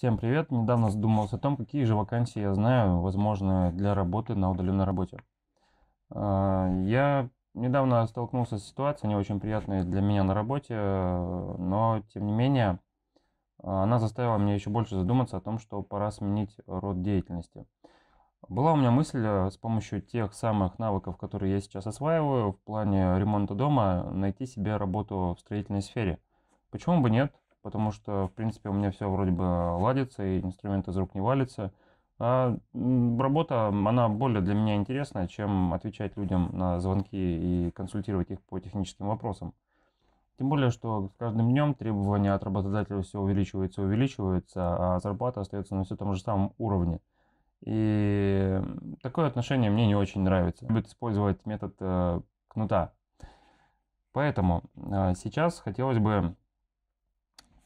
Всем привет! Недавно задумался о том, какие же вакансии я знаю, возможно, для работы на удаленной работе. А, я недавно столкнулся с ситуацией, не очень приятной для меня на работе, э, но тем не менее она заставила меня еще больше задуматься о том, что пора сменить род деятельности. Была у меня мысль э, с помощью тех самых навыков, которые я сейчас осваиваю в плане ремонта дома, найти себе работу в строительной сфере. Почему бы нет? потому что, в принципе, у меня все вроде бы ладится, и инструмент из рук не валится. А работа, она более для меня интересна, чем отвечать людям на звонки и консультировать их по техническим вопросам. Тем более, что с каждым днем требования от работодателя все увеличиваются и увеличиваются, а зарплата остается на все том же самом уровне. И такое отношение мне не очень нравится. Будет использовать метод э, кнута. Поэтому э, сейчас хотелось бы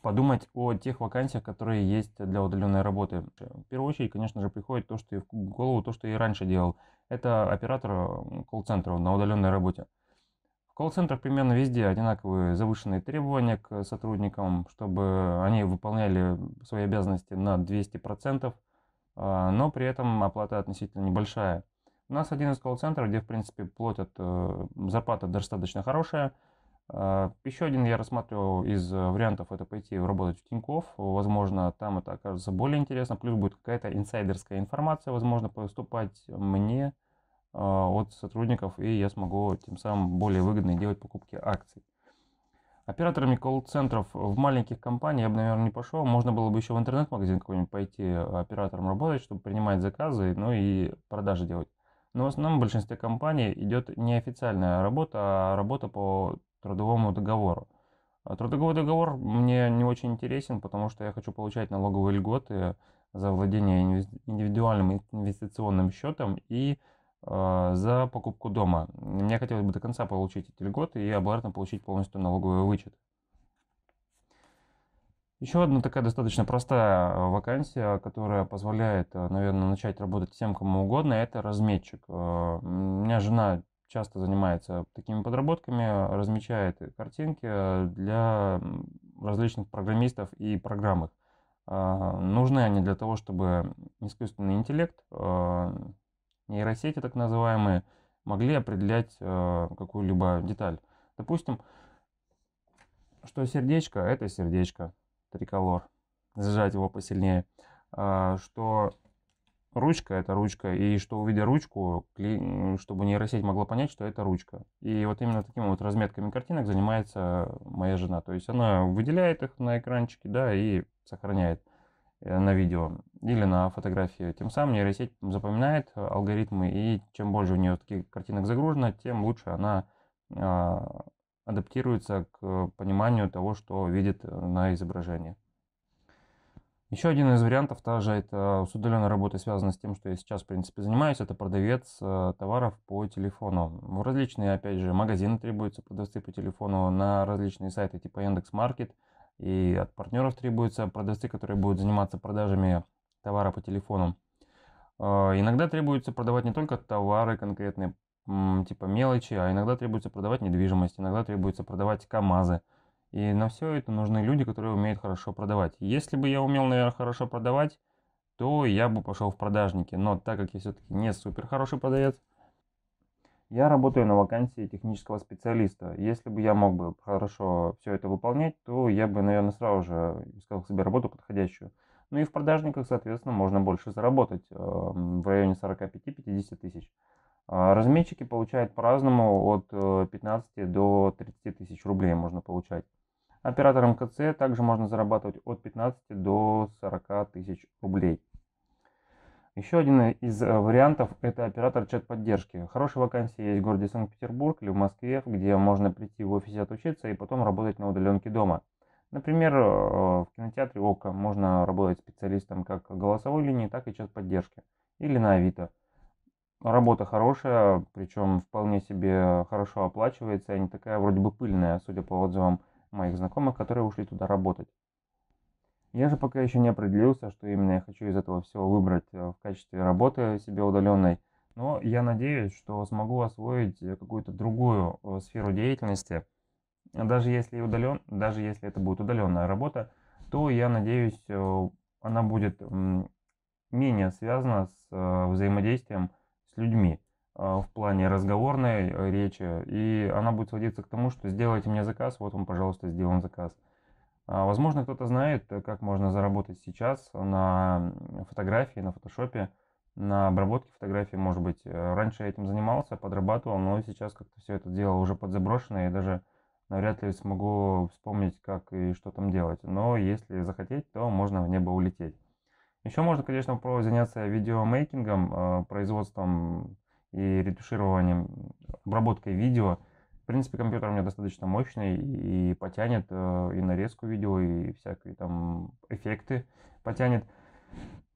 подумать о тех вакансиях, которые есть для удаленной работы. В первую очередь, конечно же, приходит то, что и в голову то, что я и раньше делал. Это оператор колл-центра на удаленной работе. В колл-центрах примерно везде одинаковые завышенные требования к сотрудникам, чтобы они выполняли свои обязанности на 200%, а, но при этом оплата относительно небольшая. У нас один из колл-центров, где, в принципе, платят, э, зарплата достаточно хорошая – а, еще один я рассматривал из э, вариантов это пойти работать в тиньков Возможно, там это окажется более интересно. Плюс будет какая-то инсайдерская информация, возможно, поступать мне а, от сотрудников, и я смогу тем самым более выгодно делать покупки акций. Операторами колл-центров в маленьких компаниях я бы, наверное, не пошел. Можно было бы еще в интернет-магазин какой-нибудь пойти э, оператором работать, чтобы принимать заказы, ну и продажи делать. Но в основном в большинстве компаний идет не официальная работа, а работа по трудовому договору. А трудовой договор мне не очень интересен, потому что я хочу получать налоговые льготы за владение индивидуальным инвестиционным счетом и э, за покупку дома. Мне хотелось бы до конца получить эти льготы и обратно получить полностью налоговый вычет. Еще одна такая достаточно простая вакансия, которая позволяет, наверное, начать работать всем, кому угодно, это разметчик. А, у меня жена часто занимается такими подработками, размечает картинки э, для различных программистов и программ их. А, нужны они для того, чтобы искусственный интеллект, а, нейросети так называемые, могли определять а, какую-либо деталь. Допустим, что сердечко, это сердечко, триколор, сжать его посильнее, что ручка — это ручка, и что, увидя ручку, чтобы нейросеть могла понять, что это ручка. И вот именно такими вот разметками картинок занимается моя жена. То есть она выделяет их на экранчике, да, и сохраняет э, на видео или на фотографии. Тем самым нейросеть запоминает алгоритмы, и чем больше у нее таких картинок загружено, тем лучше она а, адаптируется к пониманию того, что видит э, на изображении. Еще один из вариантов тоже это с удаленной работой связано с тем, что я сейчас, в принципе, занимаюсь. Это продавец э, товаров по телефону. В различные, опять же, магазины требуются продавцы по телефону, на различные сайты типа Яндекс Маркет И от партнеров требуются продавцы, которые будут заниматься продажами товара по телефону. Э, иногда требуется продавать не только товары конкретные, типа мелочи, а иногда требуется продавать недвижимость, иногда требуется продавать КАМАЗы. И на все это нужны люди, которые умеют хорошо продавать. Если бы я умел, наверное, хорошо продавать, то я бы пошел в продажники. Но так как я все-таки не супер хороший продавец, я работаю на вакансии технического специалиста. Если бы я мог бы хорошо все это выполнять, то я бы, наверное, сразу же искал себе работу подходящую. Ну и в продажниках, соответственно, можно больше заработать э, в районе 45-50 тысяч. А разметчики получают по-разному от 15 э, до 30 тысяч рублей можно получать. Оператором КЦ также можно зарабатывать от 15 до 40 тысяч рублей. Еще один из э, вариантов – это оператор чат-поддержки. Хорошие вакансии есть в городе Санкт-Петербург или в Москве, где можно прийти в офисе отучиться и потом работать на удаленке дома. Например, э, в кинотеатре ОКО можно работать специалистом как голосовой линии, так и чат-поддержки. Или на Авито. Работа хорошая, причем вполне себе хорошо оплачивается, не такая вроде бы пыльная, судя по отзывам моих знакомых, которые ушли туда работать. Я же пока еще не определился, что именно я хочу из этого всего выбрать э, в качестве работы себе удаленной, но я надеюсь, что смогу освоить э, какую-то другую э, сферу деятельности. Даже если, удален, даже если это будет удаленная работа, то я надеюсь, она будет менее связана с взаимодействием с людьми. А, в плане разговорной э, речи, и она будет сводиться к тому, что сделайте мне заказ, вот вам, пожалуйста, сделан заказ. А, возможно, кто-то знает, э, как можно заработать сейчас на фотографии, на фотошопе, на обработке фотографий, может быть. Э, раньше я этим занимался, подрабатывал, но сейчас как-то все это дело уже подзаброшено, и даже навряд ли смогу вспомнить, как и что там делать. Но если захотеть, то можно в небо улететь. Еще можно, конечно, пробовать заняться видеомейкингом, производством и ретушированием, обработкой видео. В принципе, компьютер у меня достаточно мощный и потянет э, и нарезку видео, и всякие там эффекты потянет.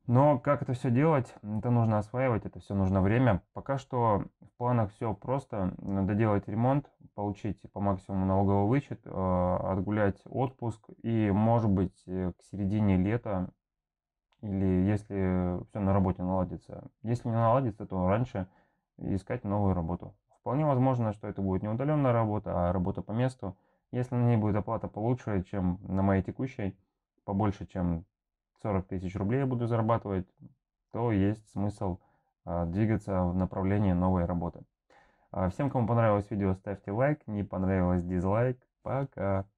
Но как это все делать, это нужно осваивать, это все нужно время. Пока что в планах все просто. Надо делать ремонт, получить по максимуму налоговый вычет, э, отгулять отпуск. И, может быть, э, к середине лета, или если все на работе наладится. Если не наладится, то раньше – искать новую работу. Вполне возможно, что это будет не удаленная работа, а работа по месту. Если на ней будет оплата получше, чем на моей текущей, побольше, чем 40 тысяч рублей я буду зарабатывать, то есть смысл а, двигаться в направлении новой работы. А, всем, кому понравилось видео, ставьте лайк, не понравилось дизлайк. Пока!